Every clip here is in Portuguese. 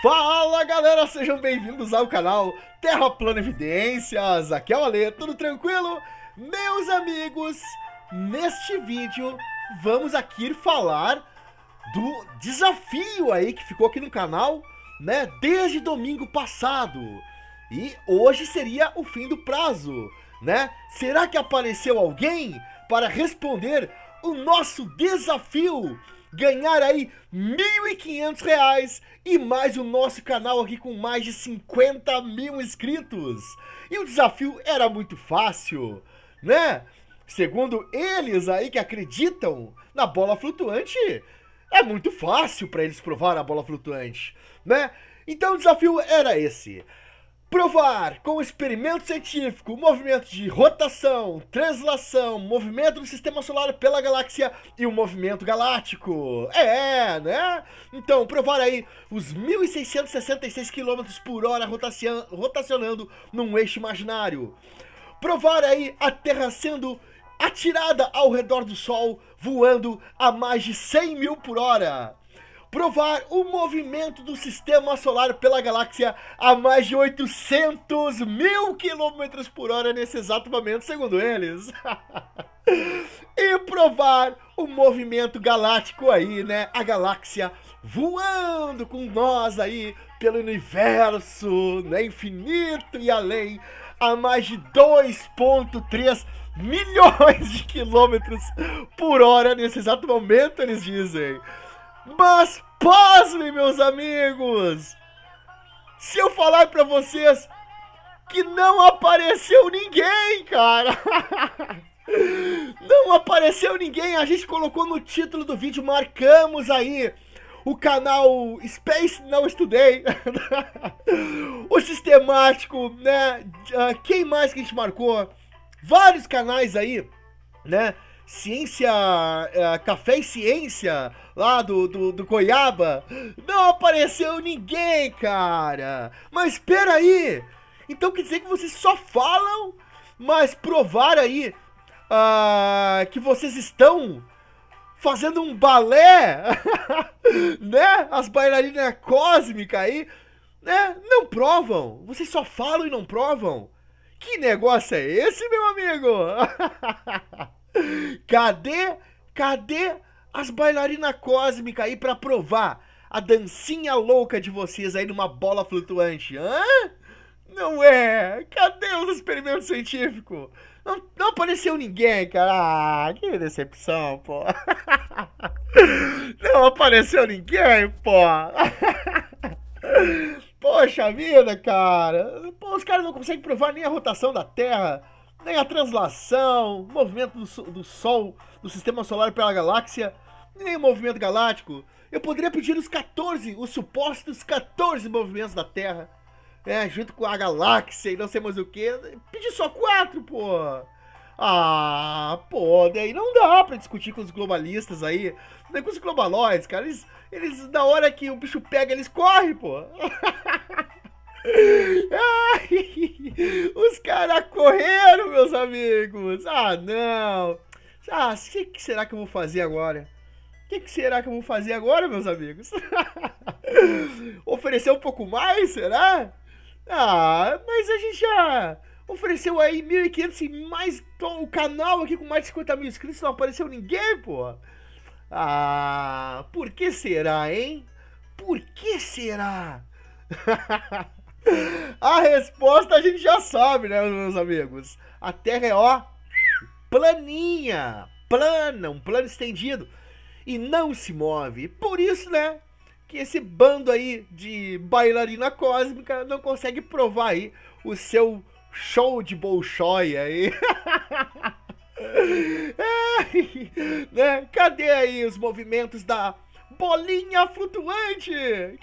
Fala galera, sejam bem-vindos ao canal Terra Plana Evidências, aqui é o Ale, tudo tranquilo? Meus amigos, neste vídeo vamos aqui falar do desafio aí que ficou aqui no canal, né, desde domingo passado. E hoje seria o fim do prazo, né? Será que apareceu alguém para responder o nosso desafio? ganhar aí R$ 1.500 e mais o nosso canal aqui com mais de 50 mil inscritos. E o desafio era muito fácil, né? Segundo eles aí que acreditam na bola flutuante, é muito fácil para eles provar a bola flutuante, né? Então o desafio era esse. Provar com experimento científico o movimento de rotação, translação, movimento do sistema solar pela galáxia e o movimento galáctico. É, né? Então, provar aí os 1.666 km por hora rotacionando num eixo imaginário. Provar aí a Terra sendo atirada ao redor do Sol, voando a mais de 100 mil por hora provar o movimento do sistema solar pela galáxia a mais de 800 mil quilômetros por hora nesse exato momento, segundo eles. e provar o movimento galáctico aí, né? A galáxia voando com nós aí pelo universo, né? Infinito e além, a mais de 2.3 milhões de quilômetros por hora nesse exato momento, eles dizem. Mas pasmem, meus amigos! Se eu falar pra vocês que não apareceu ninguém, cara! Não apareceu ninguém, a gente colocou no título do vídeo, marcamos aí o canal Space Não Estudei, o Sistemático, né? Ah, quem mais que a gente marcou? Vários canais aí, né? Ciência. Uh, Café e Ciência, lá do, do, do Goiaba, não apareceu ninguém, cara! Mas espera aí! Então quer dizer que vocês só falam, mas provar aí uh, que vocês estão fazendo um balé, né? As bailarinas cósmicas aí, né? Não provam. Vocês só falam e não provam. Que negócio é esse, meu amigo? Cadê? Cadê as bailarinas cósmicas aí pra provar a dancinha louca de vocês aí numa bola flutuante? Hã? Não é! Cadê os experimentos científicos? Não, não apareceu ninguém, cara. Ah, que decepção, pô. Não apareceu ninguém, pô. Poxa vida, cara. Pô, os caras não conseguem provar nem a rotação da Terra nem a translação, o movimento do, do Sol, do sistema solar pela galáxia, nem o movimento galáctico. Eu poderia pedir os 14, os supostos 14 movimentos da Terra, é junto com a galáxia e não sei mais o que. Pedir só quatro, pô. Ah, pô, daí não dá pra discutir com os globalistas aí, nem com os globalóides, cara. Eles, eles, na hora que o bicho pega, eles correm, pô. Ai. Os caras correram, meus amigos. Ah, não. Ah, o que, que será que eu vou fazer agora? O que, que, será que eu vou fazer agora, meus amigos? Oferecer um pouco mais, será? Ah, mas a gente já ofereceu aí 1.500 e mais o canal aqui com mais de 50 mil inscritos, não apareceu ninguém, pô. Ah, por que será, hein? Por que será? A resposta a gente já sabe, né, meus amigos? A Terra é, ó, planinha, plana, um plano estendido e não se move. Por isso, né, que esse bando aí de bailarina cósmica não consegue provar aí o seu show de bolshoi aí. é, né? Cadê aí os movimentos da bolinha flutuante?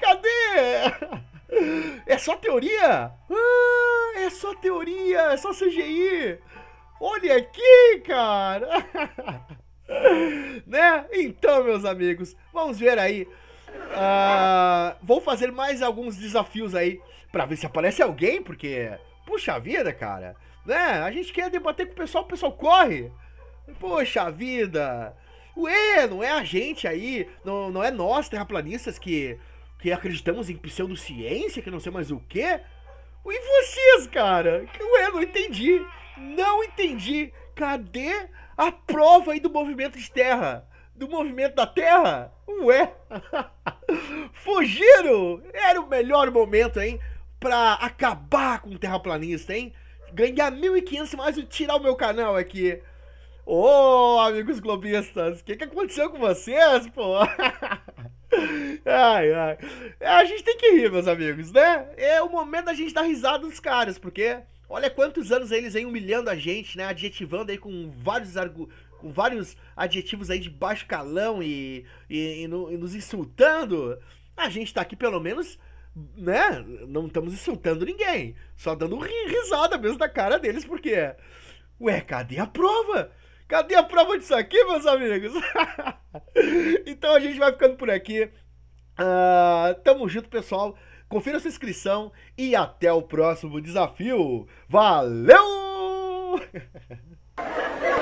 Cadê? É só teoria? Ah, é só teoria, é só CGI. Olha aqui, cara. né? Então, meus amigos, vamos ver aí. Ah, vou fazer mais alguns desafios aí para ver se aparece alguém, porque puxa vida, cara. Né? A gente quer debater com o pessoal, o pessoal corre. Poxa vida. Ué, não é a gente aí, não, não é nós terraplanistas que que acreditamos em pseudociência, que não sei mais o quê. E vocês, cara? Que eu não entendi. Não entendi. Cadê a prova aí do movimento de terra? Do movimento da terra? Ué! Fugiram! Era o melhor momento, hein? Pra acabar com o terraplanista, hein? Ganhar 1.500 mais e tirar o meu canal aqui. Ô, oh, amigos globistas, o que, que aconteceu com vocês, pô? Ai, ai. É, a gente tem que rir, meus amigos, né? É o momento da gente dar risada dos caras, porque olha quantos anos eles vêm humilhando a gente, né? Adjetivando aí com vários argu... com vários adjetivos aí de baixo calão e, e, e, no, e nos insultando. A gente tá aqui pelo menos né? Não estamos insultando ninguém. Só dando risada mesmo da cara deles, porque. Ué, cadê a prova? Cadê a prova disso aqui, meus amigos? então a gente vai ficando por aqui. Uh, tamo junto, pessoal. Confira sua inscrição e até o próximo desafio. Valeu!